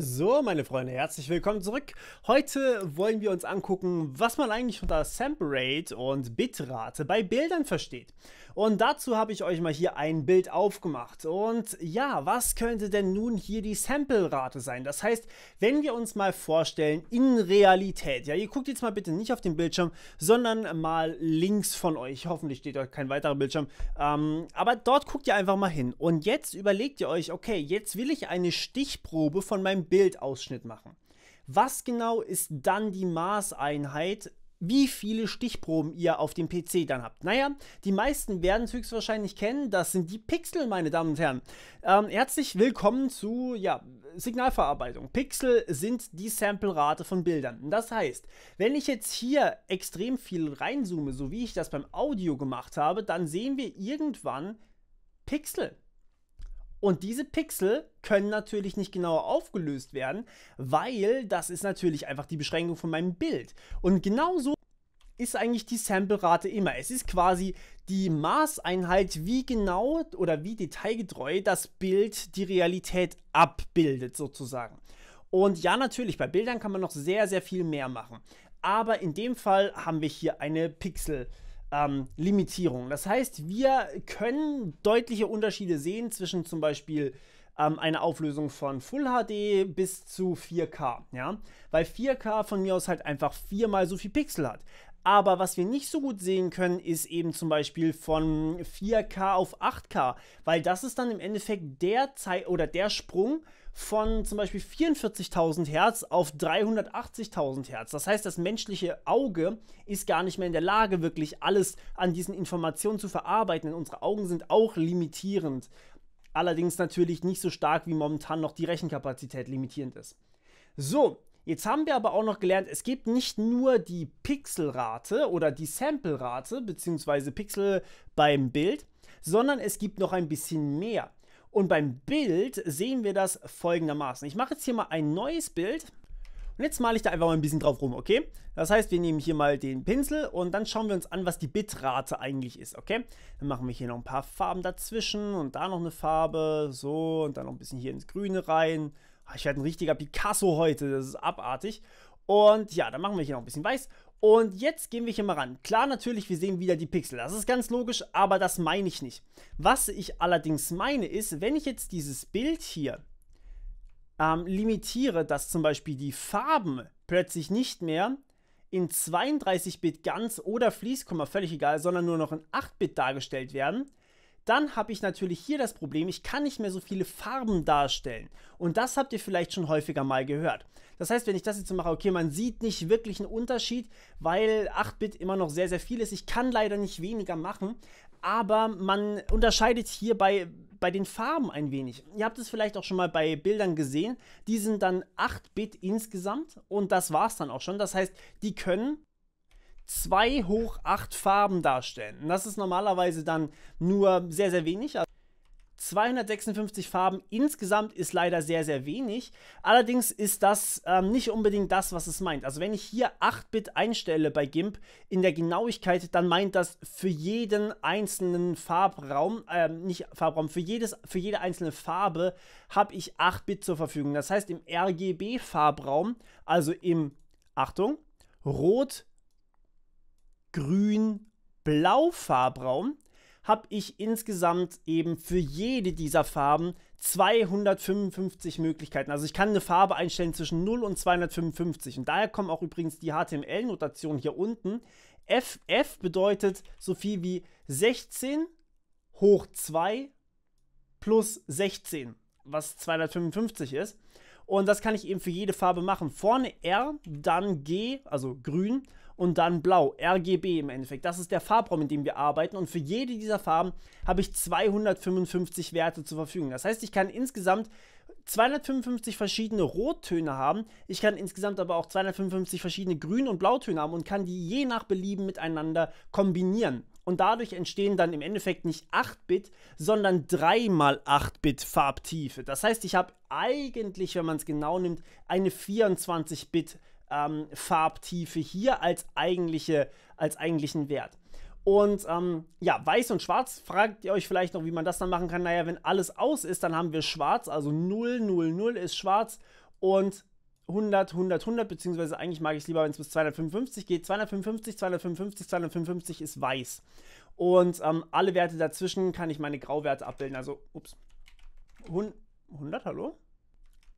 So, meine Freunde, herzlich willkommen zurück. Heute wollen wir uns angucken, was man eigentlich unter Sample Rate und Bitrate bei Bildern versteht. Und dazu habe ich euch mal hier ein Bild aufgemacht. Und ja, was könnte denn nun hier die Sample-Rate sein? Das heißt, wenn wir uns mal vorstellen, in Realität, ja, ihr guckt jetzt mal bitte nicht auf den Bildschirm, sondern mal links von euch. Hoffentlich steht euch kein weiterer Bildschirm. Ähm, aber dort guckt ihr einfach mal hin. Und jetzt überlegt ihr euch, okay, jetzt will ich eine Stichprobe von meinem Bildausschnitt machen. Was genau ist dann die Maßeinheit, wie viele Stichproben ihr auf dem PC dann habt. Naja, die meisten werden es höchstwahrscheinlich kennen. Das sind die Pixel, meine Damen und Herren. Ähm, herzlich willkommen zu ja, Signalverarbeitung. Pixel sind die Samplerate von Bildern. Das heißt, wenn ich jetzt hier extrem viel reinzoome, so wie ich das beim Audio gemacht habe, dann sehen wir irgendwann Pixel. Und diese Pixel können natürlich nicht genauer aufgelöst werden, weil das ist natürlich einfach die Beschränkung von meinem Bild. Und genauso ist eigentlich die Sample-Rate immer. Es ist quasi die Maßeinheit, wie genau oder wie detailgetreu das Bild die Realität abbildet sozusagen. Und ja, natürlich, bei Bildern kann man noch sehr, sehr viel mehr machen. Aber in dem Fall haben wir hier eine Pixel-Rate ähm, Limitierung. Das heißt, wir können deutliche Unterschiede sehen zwischen zum Beispiel ähm, einer Auflösung von Full HD bis zu 4K, ja, weil 4K von mir aus halt einfach viermal so viel Pixel hat. Aber was wir nicht so gut sehen können, ist eben zum Beispiel von 4K auf 8K, weil das ist dann im Endeffekt der Zeit oder der Sprung von zum Beispiel 44.000 Hertz auf 380.000 Hertz. Das heißt, das menschliche Auge ist gar nicht mehr in der Lage, wirklich alles an diesen Informationen zu verarbeiten. Denn unsere Augen sind auch limitierend. Allerdings natürlich nicht so stark, wie momentan noch die Rechenkapazität limitierend ist. So, Jetzt haben wir aber auch noch gelernt, es gibt nicht nur die Pixelrate oder die Samplerate beziehungsweise Pixel beim Bild, sondern es gibt noch ein bisschen mehr. Und beim Bild sehen wir das folgendermaßen. Ich mache jetzt hier mal ein neues Bild und jetzt male ich da einfach mal ein bisschen drauf rum, okay? Das heißt, wir nehmen hier mal den Pinsel und dann schauen wir uns an, was die Bitrate eigentlich ist, okay? Dann machen wir hier noch ein paar Farben dazwischen und da noch eine Farbe, so und dann noch ein bisschen hier ins Grüne rein Ah, ich werde ein richtiger Picasso heute, das ist abartig. Und ja, dann machen wir hier noch ein bisschen weiß. Und jetzt gehen wir hier mal ran. Klar, natürlich, wir sehen wieder die Pixel. Das ist ganz logisch, aber das meine ich nicht. Was ich allerdings meine ist, wenn ich jetzt dieses Bild hier ähm, limitiere, dass zum Beispiel die Farben plötzlich nicht mehr in 32-Bit ganz oder Fließkomma, völlig egal, sondern nur noch in 8-Bit dargestellt werden, dann habe ich natürlich hier das Problem, ich kann nicht mehr so viele Farben darstellen. Und das habt ihr vielleicht schon häufiger mal gehört. Das heißt, wenn ich das jetzt mache, okay, man sieht nicht wirklich einen Unterschied, weil 8-Bit immer noch sehr, sehr viel ist. Ich kann leider nicht weniger machen, aber man unterscheidet hier bei, bei den Farben ein wenig. Ihr habt es vielleicht auch schon mal bei Bildern gesehen. Die sind dann 8-Bit insgesamt und das war es dann auch schon. Das heißt, die können 2 hoch 8 Farben darstellen. Und das ist normalerweise dann nur sehr, sehr wenig. 256 also Farben insgesamt ist leider sehr, sehr wenig. Allerdings ist das ähm, nicht unbedingt das, was es meint. Also wenn ich hier 8-Bit einstelle bei GIMP in der Genauigkeit, dann meint das für jeden einzelnen Farbraum, äh, nicht Farbraum, für, jedes, für jede einzelne Farbe habe ich 8-Bit zur Verfügung. Das heißt im RGB-Farbraum, also im, Achtung, Rot, grün-blau-Farbraum habe ich insgesamt eben für jede dieser Farben 255 Möglichkeiten. Also ich kann eine Farbe einstellen zwischen 0 und 255. Und daher kommen auch übrigens die html notation hier unten. FF bedeutet so viel wie 16 hoch 2 plus 16, was 255 ist. Und das kann ich eben für jede Farbe machen. Vorne R, dann G, also grün und dann blau, RGB im Endeffekt. Das ist der Farbraum, in dem wir arbeiten und für jede dieser Farben habe ich 255 Werte zur Verfügung. Das heißt, ich kann insgesamt 255 verschiedene Rottöne haben. Ich kann insgesamt aber auch 255 verschiedene Grün- und Blautöne haben und kann die je nach Belieben miteinander kombinieren. Und dadurch entstehen dann im Endeffekt nicht 8-Bit, sondern 3x8-Bit Farbtiefe. Das heißt, ich habe eigentlich, wenn man es genau nimmt, eine 24-Bit farbtiefe ähm, Farbtiefe hier als, eigentliche, als eigentlichen Wert. Und ähm, ja, weiß und schwarz, fragt ihr euch vielleicht noch, wie man das dann machen kann. Naja, wenn alles aus ist, dann haben wir schwarz, also 0, 0, 0 ist schwarz und 100, 100, 100, beziehungsweise eigentlich mag ich es lieber, wenn es bis 255 geht. 255, 255, 255 ist weiß. Und ähm, alle Werte dazwischen kann ich meine Grauwerte abbilden. Also, ups. 100, hallo?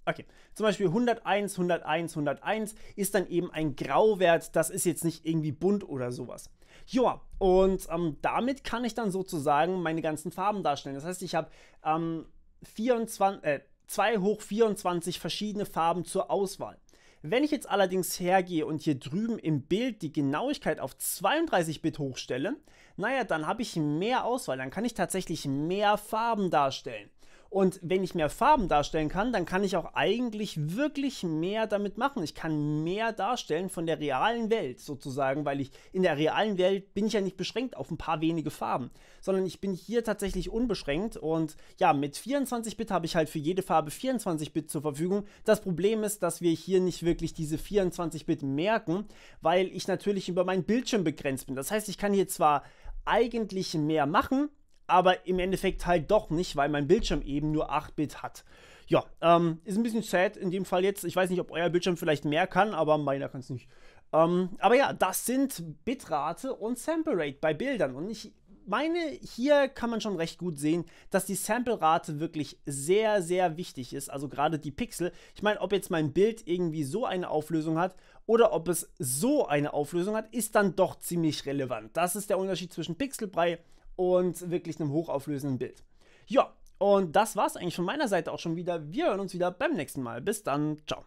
Okay, zum Beispiel 101, 101, 101 ist dann eben ein Grauwert, das ist jetzt nicht irgendwie bunt oder sowas. Joa, und ähm, damit kann ich dann sozusagen meine ganzen Farben darstellen. Das heißt, ich habe ähm, 24, äh, 2 hoch 24 verschiedene Farben zur Auswahl. Wenn ich jetzt allerdings hergehe und hier drüben im Bild die Genauigkeit auf 32 Bit hochstelle, naja, dann habe ich mehr Auswahl, dann kann ich tatsächlich mehr Farben darstellen. Und wenn ich mehr Farben darstellen kann, dann kann ich auch eigentlich wirklich mehr damit machen. Ich kann mehr darstellen von der realen Welt sozusagen, weil ich in der realen Welt bin ich ja nicht beschränkt auf ein paar wenige Farben, sondern ich bin hier tatsächlich unbeschränkt. Und ja, mit 24-Bit habe ich halt für jede Farbe 24-Bit zur Verfügung. Das Problem ist, dass wir hier nicht wirklich diese 24-Bit merken, weil ich natürlich über meinen Bildschirm begrenzt bin. Das heißt, ich kann hier zwar eigentlich mehr machen, aber im Endeffekt halt doch nicht, weil mein Bildschirm eben nur 8-Bit hat. Ja, ähm, ist ein bisschen sad in dem Fall jetzt. Ich weiß nicht, ob euer Bildschirm vielleicht mehr kann, aber meiner kann es nicht. Ähm, aber ja, das sind Bitrate und Sample Rate bei Bildern. Und ich meine, hier kann man schon recht gut sehen, dass die Sample-Rate wirklich sehr, sehr wichtig ist. Also gerade die Pixel. Ich meine, ob jetzt mein Bild irgendwie so eine Auflösung hat oder ob es so eine Auflösung hat, ist dann doch ziemlich relevant. Das ist der Unterschied zwischen Pixelbrei und wirklich einem hochauflösenden Bild. Ja, und das war es eigentlich von meiner Seite auch schon wieder. Wir hören uns wieder beim nächsten Mal. Bis dann, ciao.